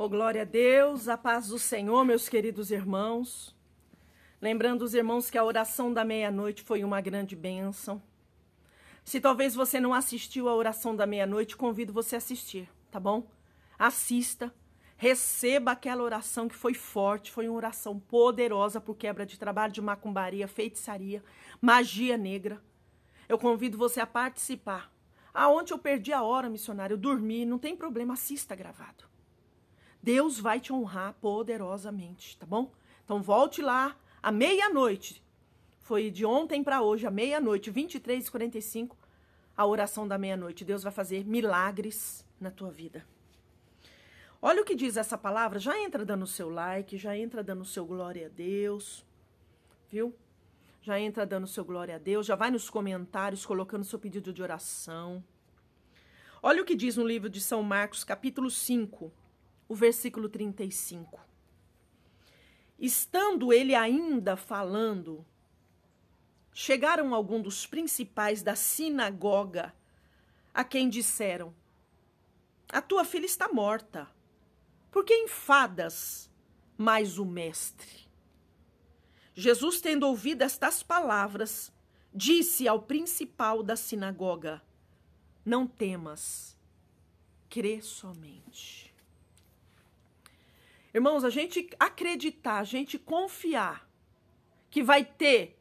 Oh, glória a Deus, a paz do Senhor, meus queridos irmãos. Lembrando os irmãos que a oração da meia-noite foi uma grande bênção. Se talvez você não assistiu à oração da meia-noite, convido você a assistir, tá bom? Assista, receba aquela oração que foi forte, foi uma oração poderosa por quebra de trabalho de macumbaria, feitiçaria, magia negra. Eu convido você a participar. Aonde eu perdi a hora, missionário, eu dormi, não tem problema, assista gravado. Deus vai te honrar poderosamente, tá bom? Então volte lá à meia-noite. Foi de ontem para hoje, à meia-noite, 23h45, a oração da meia-noite. Deus vai fazer milagres na tua vida. Olha o que diz essa palavra, já entra dando o seu like, já entra dando o seu glória a Deus, viu? Já entra dando o seu glória a Deus, já vai nos comentários colocando seu pedido de oração. Olha o que diz no livro de São Marcos, capítulo 5, o versículo 35. Estando ele ainda falando, chegaram alguns dos principais da sinagoga, a quem disseram: A tua filha está morta. Por que enfadas mais o mestre? Jesus, tendo ouvido estas palavras, disse ao principal da sinagoga: Não temas, crê somente. Irmãos, a gente acreditar, a gente confiar que vai ter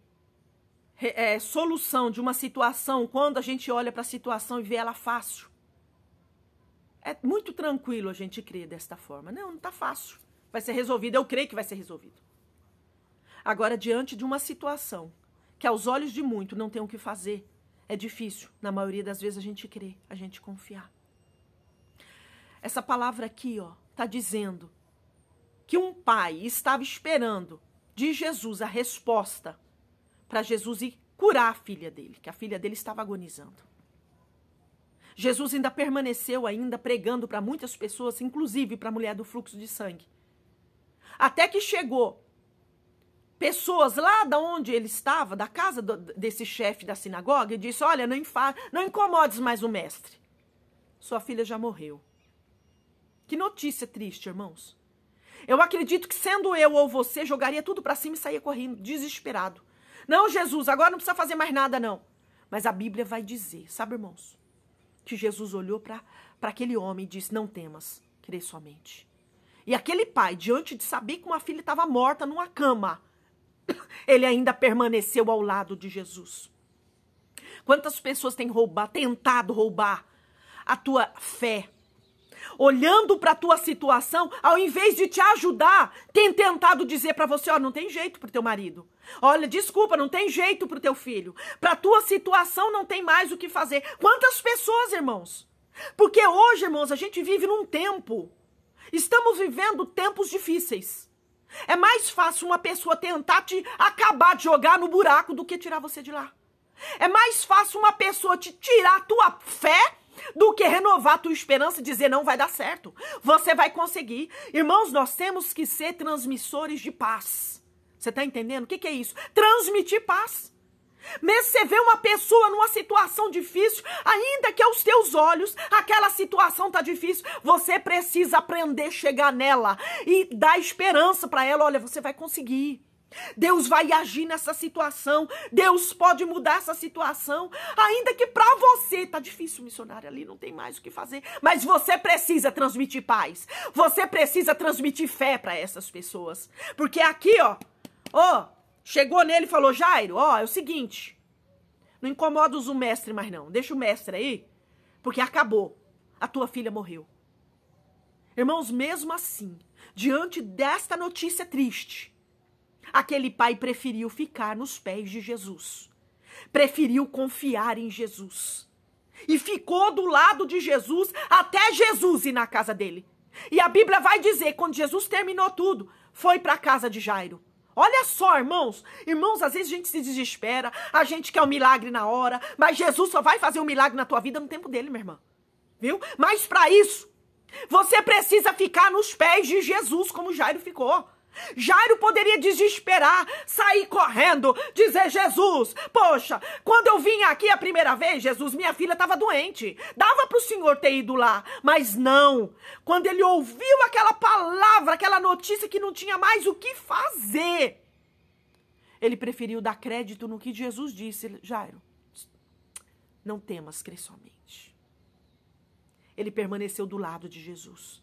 é, solução de uma situação quando a gente olha para a situação e vê ela fácil. É muito tranquilo a gente crer desta forma. Não, não está fácil. Vai ser resolvido. Eu creio que vai ser resolvido. Agora, diante de uma situação que aos olhos de muito não tem o que fazer, é difícil. Na maioria das vezes a gente crê, a gente confiar. Essa palavra aqui, ó, está dizendo que um pai estava esperando de Jesus a resposta para Jesus ir curar a filha dele, que a filha dele estava agonizando. Jesus ainda permaneceu ainda pregando para muitas pessoas, inclusive para a mulher do fluxo de sangue. Até que chegou pessoas lá da onde ele estava, da casa do, desse chefe da sinagoga, e disse: "Olha, não, não incomodes mais o mestre. Sua filha já morreu." Que notícia triste, irmãos. Eu acredito que sendo eu ou você, jogaria tudo para cima e saía correndo, desesperado. Não, Jesus, agora não precisa fazer mais nada, não. Mas a Bíblia vai dizer, sabe, irmãos, que Jesus olhou para aquele homem e disse: Não temas, crê somente. E aquele pai, diante de saber que uma filha estava morta numa cama, ele ainda permaneceu ao lado de Jesus. Quantas pessoas têm roubado, tentado roubar a tua fé, olhando para a tua situação, ao invés de te ajudar, tem tentado dizer para você, ó, oh, não tem jeito pro teu marido. Olha, desculpa, não tem jeito pro teu filho. Para tua situação não tem mais o que fazer. Quantas pessoas, irmãos? Porque hoje, irmãos, a gente vive num tempo. Estamos vivendo tempos difíceis. É mais fácil uma pessoa tentar te acabar de jogar no buraco do que tirar você de lá. É mais fácil uma pessoa te tirar a tua fé do que renovar a tua esperança e dizer não vai dar certo. Você vai conseguir. Irmãos, nós temos que ser transmissores de paz. Você está entendendo? O que, que é isso? Transmitir paz. Mesmo você vê uma pessoa numa situação difícil, ainda que aos teus olhos aquela situação tá difícil, você precisa aprender a chegar nela e dar esperança para ela. Olha, você vai conseguir. Deus vai agir nessa situação. Deus pode mudar essa situação. Ainda que para você tá difícil, missionário, ali não tem mais o que fazer, mas você precisa transmitir paz. Você precisa transmitir fé para essas pessoas. Porque aqui, ó, ó, chegou nele e falou: "Jairo, ó, é o seguinte, não incomoda o mestre mais não. Deixa o mestre aí, porque acabou. A tua filha morreu." Irmãos, mesmo assim, diante desta notícia triste, Aquele pai preferiu ficar nos pés de Jesus, preferiu confiar em Jesus e ficou do lado de Jesus até Jesus ir na casa dele. E a Bíblia vai dizer, quando Jesus terminou tudo, foi para a casa de Jairo. Olha só, irmãos. Irmãos, às vezes a gente se desespera, a gente quer um milagre na hora, mas Jesus só vai fazer um milagre na tua vida no tempo dele, minha irmã. Viu? Mas para isso, você precisa ficar nos pés de Jesus, como Jairo ficou. Jairo poderia desesperar, sair correndo, dizer: Jesus, poxa, quando eu vim aqui a primeira vez, Jesus, minha filha estava doente. Dava para o senhor ter ido lá, mas não. Quando ele ouviu aquela palavra, aquela notícia que não tinha mais o que fazer, ele preferiu dar crédito no que Jesus disse: Jairo, não temas, crê somente. Ele permaneceu do lado de Jesus.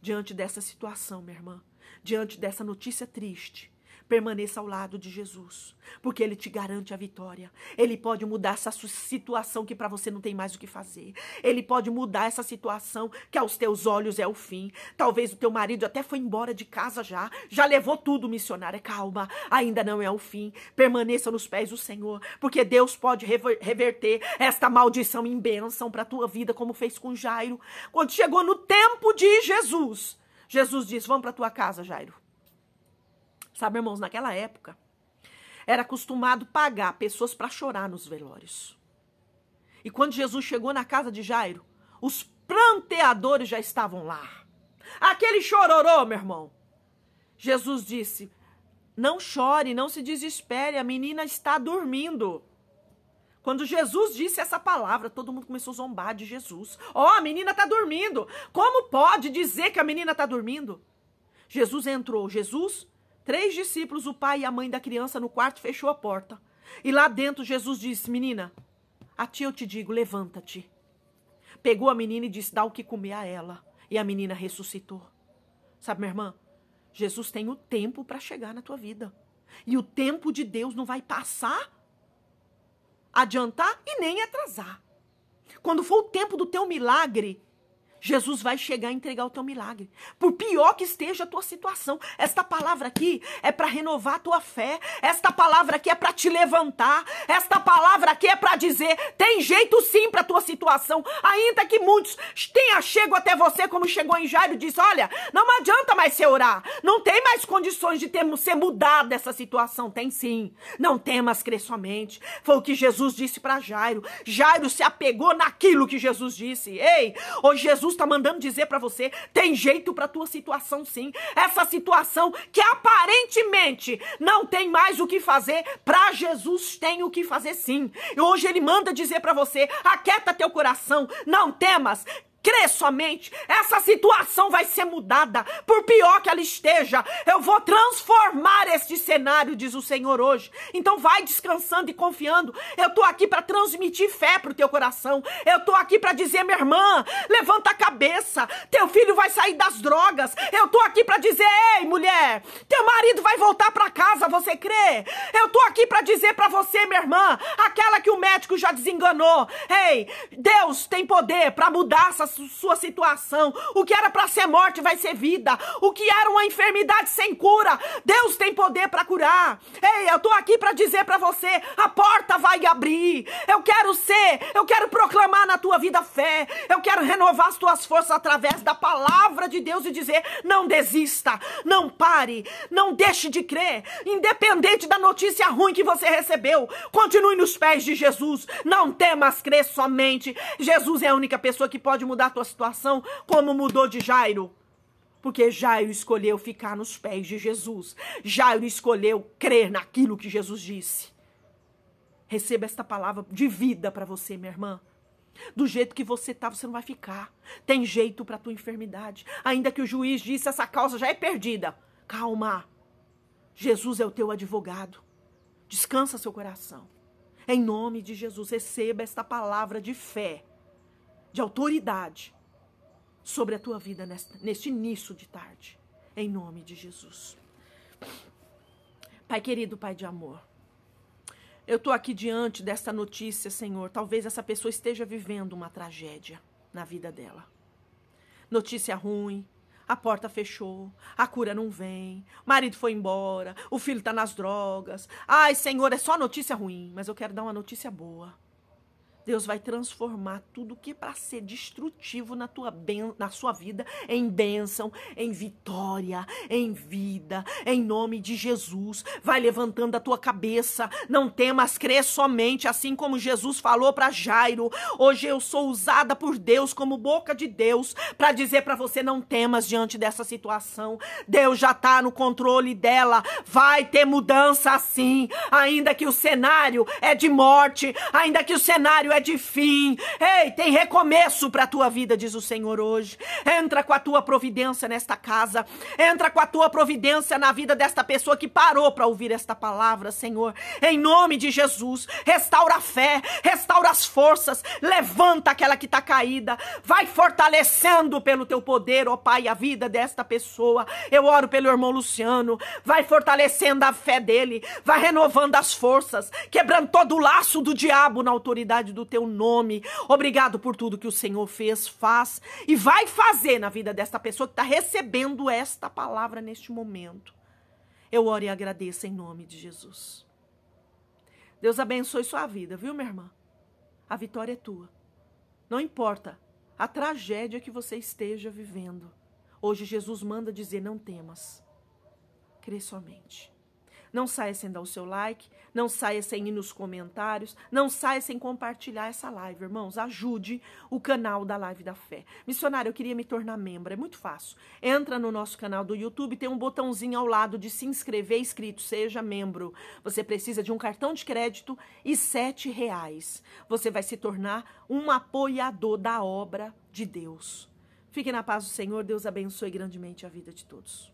Diante dessa situação, minha irmã, diante dessa notícia triste, permaneça ao lado de Jesus, porque ele te garante a vitória. Ele pode mudar essa situação que para você não tem mais o que fazer. Ele pode mudar essa situação que aos teus olhos é o fim. Talvez o teu marido até foi embora de casa já, já levou tudo, missionária. Calma, ainda não é o fim. Permaneça nos pés do Senhor, porque Deus pode reverter esta maldição em bênção para tua vida, como fez com Jairo. Quando chegou no tempo de Jesus, Jesus disse: Vamos para tua casa, Jairo. Sabe, irmãos, naquela época era acostumado pagar pessoas para chorar nos velórios. E quando Jesus chegou na casa de Jairo, os pranteadores já estavam lá. Aquele chororô, meu irmão. Jesus disse: Não chore, não se desespere, a menina está dormindo. Quando Jesus disse essa palavra, todo mundo começou a zombar de Jesus. Ó, oh, a menina tá dormindo. Como pode dizer que a menina tá dormindo? Jesus entrou. Jesus, três discípulos, o pai e a mãe da criança no quarto, fechou a porta. E lá dentro Jesus disse: Menina, a ti eu te digo, levanta-te. Pegou a menina e disse: Dá o que comer a ela. E a menina ressuscitou. Sabe, minha irmã? Jesus tem o tempo para chegar na tua vida. E o tempo de Deus não vai passar adiantar e nem atrasar. Quando for o tempo do teu milagre, Jesus vai chegar e entregar o teu milagre. Por pior que esteja a tua situação, esta palavra aqui é para renovar a tua fé, esta palavra aqui é para te levantar, esta palavra aqui é para dizer: tem jeito sim para tua situação, ainda que muitos tenha chego até você como chegou em Jairo e "Olha, não adianta mais você orar, não tem mais condições de ter, ser mudada essa situação, tem sim. Não temas, crer somente". Foi o que Jesus disse para Jairo. Jairo se apegou naquilo que Jesus disse. Ei, o Jesus Jesus está mandando dizer para você, tem jeito para tua situação sim. Essa situação que aparentemente não tem mais o que fazer, para Jesus tem o que fazer sim. E hoje ele manda dizer para você, aquieta teu coração, não temas, crê somente, essa situação vai ser mudada, por pior que ela esteja. Eu vou transformar este cenário, diz o Senhor hoje. Então vai descansando e confiando. Eu tô aqui para transmitir fé pro teu coração. Eu tô aqui para dizer, minha irmã, levanta a cabeça. Teu filho vai sair das drogas. Eu tô aqui para dizer, ei, mulher, teu marido vai voltar para casa, você crê? Eu tô aqui para dizer para você, minha irmã, aquela que o médico já desenganou. Ei, Deus tem poder para mudar essa sua situação. O que era para ser morte vai ser vida. O que era uma enfermidade sem cura, Deus tem poder para curar. Ei, eu tô aqui para dizer para você, a porta porta vai abrir. Eu quero ser, eu quero proclamar na tua vida fé. Eu quero renovar as tuas forças através da palavra de Deus e dizer: não desista, não pare, não deixe de crer, independente da notícia ruim que você recebeu. Continue nos pés de Jesus. Não temas crer somente. Jesus é a única pessoa que pode mudar a tua situação, como mudou de Jairo porque Jairo escolheu ficar nos pés de Jesus. Jairo escolheu crer naquilo que Jesus disse. Receba esta palavra de vida para você, minha irmã. Do jeito que você tá, você não vai ficar. Tem jeito para tua enfermidade. Ainda que o juiz disse essa causa já é perdida. Calma. Jesus é o teu advogado. Descansa seu coração. Em nome de Jesus, receba esta palavra de fé, de autoridade sobre a tua vida neste, neste início de tarde. Em nome de Jesus. Pai querido, Pai de amor. Eu estou aqui diante desta notícia, Senhor. Talvez essa pessoa esteja vivendo uma tragédia na vida dela. Notícia ruim, a porta fechou, a cura não vem, o marido foi embora, o filho está nas drogas. Ai, Senhor, é só notícia ruim, mas eu quero dar uma notícia boa. Deus vai transformar tudo que é para ser destrutivo na, tua ben, na sua vida em bênção, em vitória, em vida, em nome de Jesus. Vai levantando a tua cabeça, não temas, crê somente, assim como Jesus falou para Jairo. Hoje eu sou usada por Deus como boca de Deus para dizer para você: não temas diante dessa situação. Deus já está no controle dela. Vai ter mudança assim, ainda que o cenário é de morte, ainda que o cenário é de fim. Ei, tem recomeço para a tua vida, diz o Senhor hoje. Entra com a tua providência nesta casa. Entra com a tua providência na vida desta pessoa que parou para ouvir esta palavra, Senhor. Em nome de Jesus, restaura a fé, restaura as forças, levanta aquela que está caída. Vai fortalecendo pelo teu poder, ó Pai, a vida desta pessoa. Eu oro pelo irmão Luciano. Vai fortalecendo a fé dele, vai renovando as forças, quebrando todo o laço do diabo na autoridade do do teu nome. Obrigado por tudo que o Senhor fez, faz e vai fazer na vida desta pessoa que está recebendo esta palavra neste momento. Eu oro e agradeço em nome de Jesus. Deus abençoe sua vida, viu, minha irmã? A vitória é tua. Não importa a tragédia que você esteja vivendo. Hoje Jesus manda dizer: não temas, crê somente. Não saia sem dar o seu like, não saia sem ir nos comentários, não saia sem compartilhar essa live, irmãos. Ajude o canal da Live da Fé. Missionário, eu queria me tornar membro, é muito fácil. Entra no nosso canal do YouTube, tem um botãozinho ao lado de se inscrever, escrito seja membro. Você precisa de um cartão de crédito e sete reais. Você vai se tornar um apoiador da obra de Deus. Fique na paz do Senhor, Deus abençoe grandemente a vida de todos.